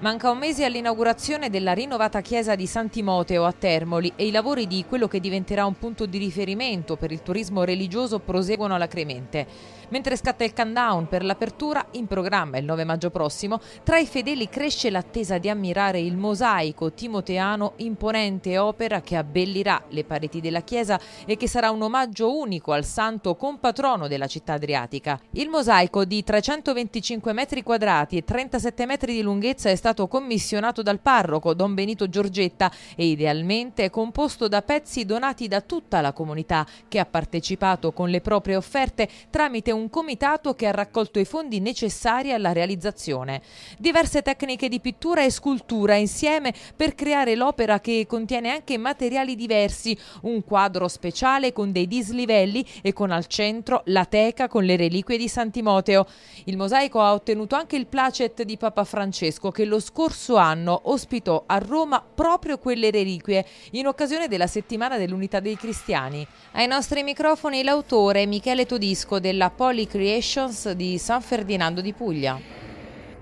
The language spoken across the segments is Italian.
Manca un mese all'inaugurazione della rinnovata chiesa di San Timoteo a Termoli e i lavori di quello che diventerà un punto di riferimento per il turismo religioso proseguono alla Cremente. Mentre scatta il countdown per l'apertura, in programma il 9 maggio prossimo, tra i fedeli cresce l'attesa di ammirare il mosaico timoteano, imponente opera che abbellirà le pareti della chiesa e che sarà un omaggio unico al santo compatrono della città adriatica. Il mosaico di 325 metri quadrati e 37 metri di lunghezza è stato commissionato dal parroco Don Benito Giorgetta e idealmente è composto da pezzi donati da tutta la comunità che ha partecipato con le proprie offerte tramite un comitato che ha raccolto i fondi necessari alla realizzazione. Diverse tecniche di pittura e scultura insieme per creare l'opera che contiene anche materiali diversi, un quadro speciale con dei dislivelli e con al centro la teca con le reliquie di San Timoteo. Il mosaico ha ottenuto anche il placet di Papa Francesco che lo lo scorso anno ospitò a Roma proprio quelle reliquie in occasione della settimana dell'unità dei cristiani. Ai nostri microfoni l'autore Michele Todisco della Poly Creations di San Ferdinando di Puglia.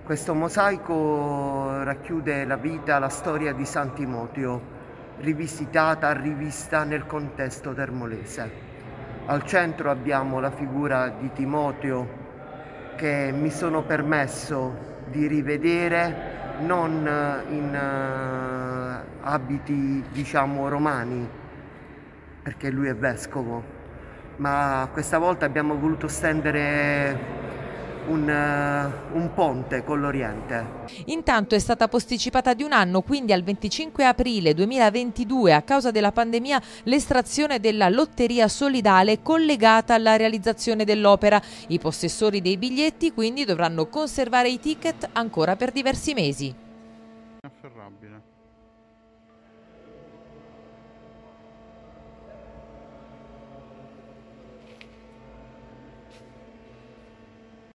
Questo mosaico racchiude la vita, la storia di San Timoteo, rivisitata rivista nel contesto termolese. Al centro abbiamo la figura di Timoteo che mi sono permesso di rivedere non eh, in uh, abiti diciamo romani, perché lui è vescovo, ma questa volta abbiamo voluto stendere un, eh, un, ponte con l'Oriente. Intanto è stata posticipata di un anno, quindi al 25 aprile 2022, a causa della pandemia, l'estrazione della lotteria solidale collegata alla realizzazione dell'opera. I possessori dei biglietti quindi dovranno conservare i ticket ancora per diversi mesi. Afferrabile.